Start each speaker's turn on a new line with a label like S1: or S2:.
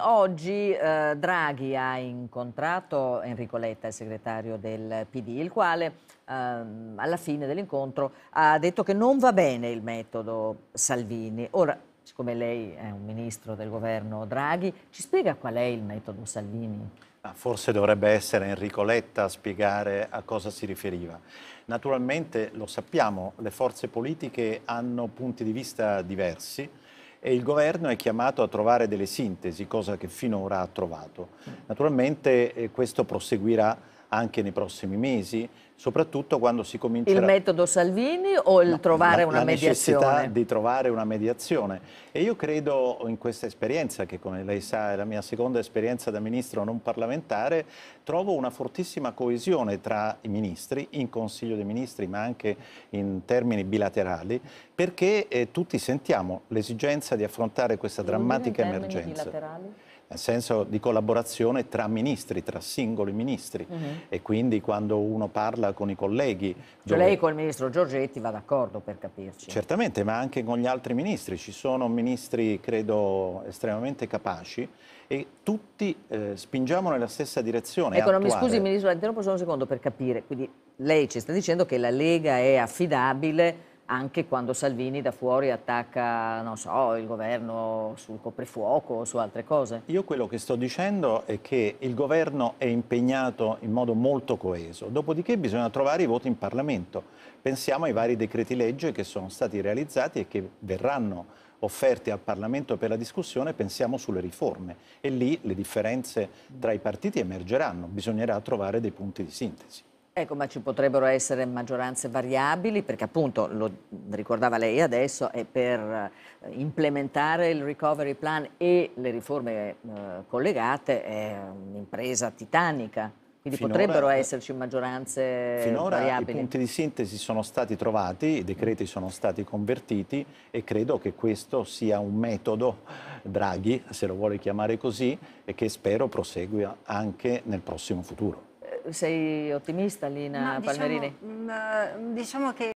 S1: Oggi eh, Draghi ha incontrato Enrico Letta, il segretario del PD, il quale ehm, alla fine dell'incontro ha detto che non va bene il metodo Salvini. Ora, siccome lei è un ministro del governo Draghi, ci spiega qual è il metodo Salvini?
S2: Ah, forse dovrebbe essere Enrico Letta a spiegare a cosa si riferiva. Naturalmente lo sappiamo, le forze politiche hanno punti di vista diversi, e il governo è chiamato a trovare delle sintesi, cosa che finora ha trovato. Naturalmente eh, questo proseguirà anche nei prossimi mesi, soprattutto quando si comincerà... Il
S1: metodo Salvini o il no, trovare la, una la mediazione? La necessità
S2: di trovare una mediazione. E io credo in questa esperienza, che come lei sa è la mia seconda esperienza da ministro non parlamentare, trovo una fortissima coesione tra i ministri, in Consiglio dei Ministri, ma anche in termini bilaterali, perché eh, tutti sentiamo l'esigenza di affrontare questa drammatica emergenza. Bilaterali? nel senso di collaborazione tra ministri, tra singoli ministri. Uh mhm. -huh. E quindi quando uno parla con i colleghi... Dove... Lei
S1: col ministro Giorgetti va d'accordo per capirci.
S2: Certamente, ma anche con gli altri ministri. Ci sono ministri, credo, estremamente capaci e tutti eh, spingiamo nella stessa direzione. Ecco, attuare... mi scusi
S1: ministro, la interrompo solo un secondo per capire. Quindi lei ci sta dicendo che la Lega è affidabile anche quando Salvini da fuori attacca, non so, il governo sul coprifuoco o su altre cose?
S2: Io quello che sto dicendo è che il governo è impegnato in modo molto coeso, dopodiché bisogna trovare i voti in Parlamento. Pensiamo ai vari decreti legge che sono stati realizzati e che verranno offerti al Parlamento per la discussione, pensiamo sulle riforme e lì le differenze tra i partiti emergeranno, bisognerà trovare dei punti di sintesi. Ecco, ma ci
S1: potrebbero essere maggioranze variabili, perché appunto, lo ricordava lei adesso, è per eh, implementare il recovery plan e le riforme eh, collegate è un'impresa titanica. Quindi finora, potrebbero eh, esserci maggioranze finora variabili. Finora i punti
S2: di sintesi sono stati trovati, i decreti sono stati convertiti e credo che questo sia un metodo, Draghi se lo vuole chiamare così, e che spero prosegua anche nel prossimo futuro
S1: sei ottimista, Lina no, diciamo, Palmerini? Diciamo, diciamo che